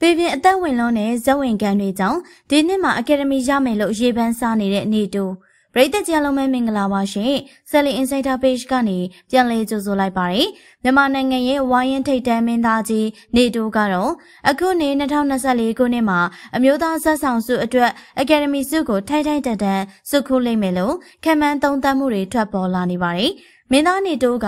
ပေပြင်အသက်ဝင်လွန်တဲ့ဇက်ဝင်ကန်တွေကြောင့်ဒီနှစ်မှာအကယ်ဒမီရမယ်လို့ရေပန်းစားနေတဲ့နေတူပရိသတ်ကြီးလုံးမဲမင်္ဂလာပါရှင်။ Sally Insider Page ကနေပြန်လည်ကြိုဆိုလိုက်ပါတယ်။မြန်မာနိုင်ငံရဲ့ဝိုင်းရင်ထိတ်တန်းမင်းသားကြီးနေတိုးကတော့အခုနှစ်2024ခုနှစ်မှာ အမျိုးသားဇက်ဆောင်စုအတွက် Academy စုကိုထိုင်ထိုင်တန်တန်စုခုလိမ့်မယ်လို့ခံမှန်းသုံးသပ်မှုတွေထွက်ပေါ်လာနေပါတယ်။မင်းသားနေတိုးက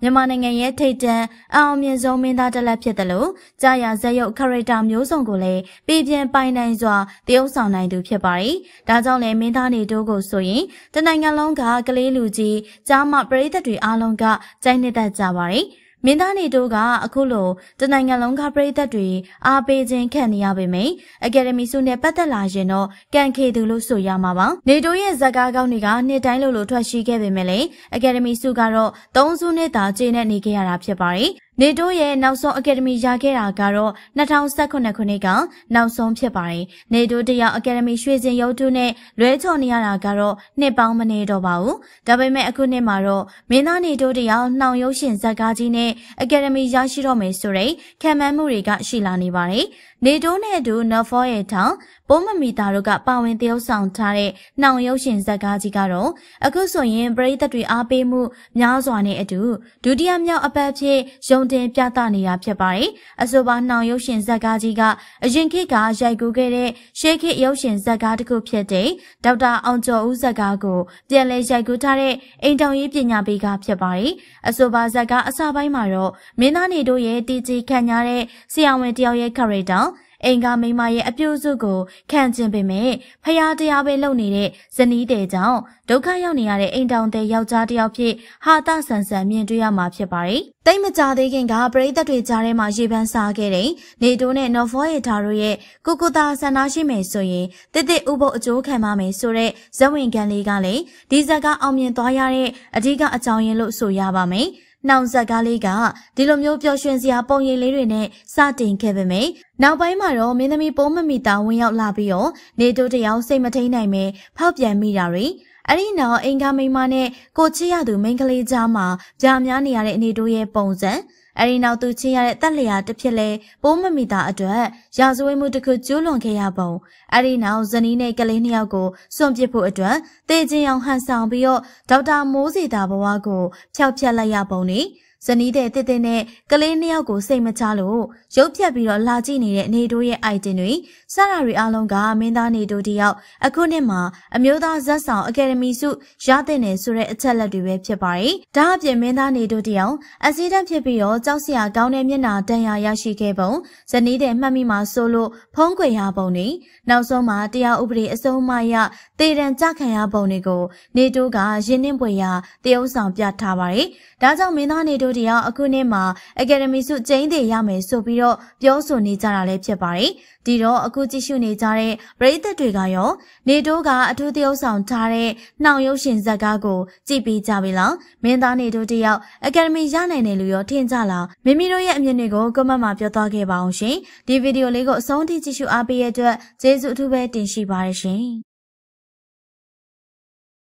မြန်မာနိုင်ငံရဲ့ထိပ်တန်းအအောင်မြင်ဆုံးမင်းသားတစ်လက်ဖြစ်တယ်လို့ကြာရဇက်ရုပ်ကာရက်တာမျိုးစုံကိုလည်းပြည်ပြင်းပိုင်နိုင်စွာတရုပ်ဆောင်နိုင်သူဖြစ်ပါတယ်။ဒါကြောင့်လည်းမင်းသားနေတိုးကိုဆိုရင်တနိုင်ငံလုံးကကလေးလူကြီးကြားမပရိသတ်တွေအားလုံးကကြိုက်နှစ်သက်ကြပါတယ်။မင်းသားနေတိုးကအခုလိုတနိုင်ငံလုံးကပြည်သက်တွေအားပေးခြင်းခံနေရပေမယ့်အကယ်ဒမီစုနဲ့ပတ်သက်လာရင်တော့ကန့်ခေသူလို့ဆိုရမှာပါနေတိုးရဲ့ဇက်ကားကောင်းတွေကနှစ်တိုင်းလိုလိုထွက်ရှိခဲ့ပေမယ့်အကယ်ဒမီစုကတော့၃စုနဲ့သာကျင်းနဲ့နေခဲ့ရတာဖြစ်ပါတယ်နေတိုးရဲ့နောက်ဆုံးအကယ်ဒမီရခဲ့တာကတော့2018ခုနှစ်ကနောက်ဆုံးဖြစ်ပါတယ်။နေတိုးတရားအကယ်ဒမီရွှေစင်ရုပ်ထုနဲ့လွဲချော်နေရတာကတော့နှစ်ပေါင်းမနေတော့ပါဘူး။ဒါပေမဲ့အခုနှစ်မှာတော့မင်းသားနေတိုးတရားနှောင်ရုပ်ရှင်ဇာတ်ကားကြီးနဲ့အကယ်ဒမီရရှိတော့မယ်ဆိုတဲ့ခံမှန်းမှုတွေကရှိလာနေပါတယ်။နေတိုးနဲ့အတူနော်ဖောရဲ့ထောင်ပိုးမမီတာတို့ကပါဝင်သရုပ်ဆောင်ထားတဲ့နှောင်ရုပ်ရှင်ဇာတ်ကားကြီးကတော့အခုဆိုရင်ပရိသတ်တွေအားပေးမှုများစွာနဲ့အတူဒုတိယမြောက်အပတ်ဖြစ်ရုံလုံးတင်ပြသနေတာဖြစ်ပါတယ်။အဆိုပါနှောင်ရုပ်ရှင်ဇာတ်ကားကြီးကအရင်ခေတ်ကရိုက်ကူးခဲ့တဲ့ရှေးခေတ်ရုပ်ရှင်ဇာတ်ကားတစ်ခုဖြစ်တဲ့ဒေါက်တာအောင်ကျော်ဦးဇာတ်ကားကိုပြန်လည်ရိုက်ကူးထားတဲ့အိမ်တောင်ရေးပညာပေးကဖြစ်ပါတယ်။အဆိုပါဇာတ်ကားအစပိုင်းမှာတော့မင်းသားနေတို့ရဲ့တည်ကြည်ခံရတဲ့ဆရာဝန်တယောက်ရဲ့ character အင်္ဂါမိမရဲ့အပြုစုကိုခံကျင်ပေမဲ့ဖရာတရားပဲလုပ်နေတဲ့ဇနီးတဲ့ကြောင့်ဒုက္ခရောက်နေရတဲ့အိမ်တောင်တဲ့ယောက်ျားတစ်ယောက်ဖြစ်ဟာတာဆန်ဆန်မြင်တွေ့ရမှာဖြစ်ပါတယ်။တိတ်မကြသေးခင်ကပရိသတ်တွေကြားထဲမှာရေပန်းစားခဲ့တဲ့နေတိုးနဲ့နော်ဖောရဲ့ဓာတို့ရဲ့ကုကုတာဆန္ဒရှိမယ်ဆိုရင်တစ်တစ်ဥပုပ်အကျိုးခံပါမယ်ဆိုတဲ့ဇဝင်ခံလေးကလည်းဒီဇက်ကအောင်မြင်သွားရတဲ့အဓိကအကြောင်းရင်းလို့ဆိုရပါမယ်။နှောင်ဆက်ကားလေးကဒီလိုမျိုးပျော်ရွှင်စရာပုံရိပ်လေးတွေနဲ့စတင်ခဲ့ပေမယ့်နောက်ပိုင်းမှာတော့မင်းသမီးပုံးမမိတာဝင်ရောက်လာပြီးတော့နေတိုးတယောက်စိတ်မထိန်နိုင်ပဲဖောက်ပြန်မိတာတွေအဲ့ဒီနောက်အင်္ဂါမိမနဲ့ကိုချစ်ရသူမိန်းကလေးကြားမှာကြာများနေရတဲ့အနေတိုးရဲ့ပုံစံအဲဒီနောက်သူချင်းရတဲ့တက်လျာတစ်ဖြစ်လဲပိုးမမီတာအတွက်ရာဇဝတ်မှုတစ်ခုကျူးလွန်ခဲ့ရပုံအဲဒီနောက်ဇနီးနဲ့ကလေးနှစ်ယောက်ကိုစွန့်ပစ်ဖို့အတွက်တေချင်းအောင်ဟန်ဆောင်ပြီးတော့ဒေါက်တာမိုးစီတာဘဝကိုဖျောက်ဖျက်လိုက်ရပုံနေဇနီးတဲ့တစ်တစ်နဲ့ကလေးနှစ်ယောက်ကိုစိတ်မချလို့ရုပ်ဖြတ်ပြီးတော့လာကြည့်နေတဲ့နေတိုးရဲ့ item တွေစတာတွေအလုံးကမင်းသားနေတိုးတယောက်အခုနှစ်မှာအမျိုးသားဇက်ဆောင်အကယ်ဒမီစုရတဲ့နယ်ဆိုတဲ့အချက်လက်တွေပဲဖြစ်ပါတယ်။ဒါအပြင်မင်းသားနေတိုးတယောက်အစည်းတန်းဖြစ်ပြီးတော့ကြောက်စရာကောင်းတဲ့မျက်နှာတန်ရာရရှိခဲ့ပုံဇနီးတဲ့မှတ်မိမှာဆိုလို့ဖုံးကွယ်ရပုံတွေနောက်ဆုံးမှာတရားဥပဒေအစိုးမရတေတံကြခံရပုံတွေကို နေတိုးကရင်းနှင်းပွေရာတရုပ်ဆောင်ပြထားပါတယ်။ဒါကြောင့်မင်းသားနေတိုးတို့တရားအခုနှစ်မှာအကယ်ဒမီစုကျင်းတည်ရမယ်ဆိုပြီးတော့ပြောဆိုနေကြတာလည်းဖြစ်ပါတယ်။ဒီတော့အခုကြည့်ရှုနေကြတဲ့ပရိသတ်တွေကရော နေတိုးကအထူးသရုပ်ဆောင်ထားတဲ့နှောင်ရုပ်ရှင်ဇာတ်ကားကိုကြည့်ပြီးကြပြီလား။မင်းသားနေတိုးတယောက်အကယ်ဒမီရနိုင်တယ်လို့ရောထင်ကြလား။မိမိတို့ရဲ့အမြင်တွေကိုကွန်မန့်မှာပြောသွားခဲ့ပါအောင်ရှင်။ဒီဗီဒီယိုလေးကိုအဆုံးထိကြည့်ရှုအားပေးရတဲ့အတွက်ကျေးဇူးအထူးပဲတင်ရှိပါတယ်ရှင်။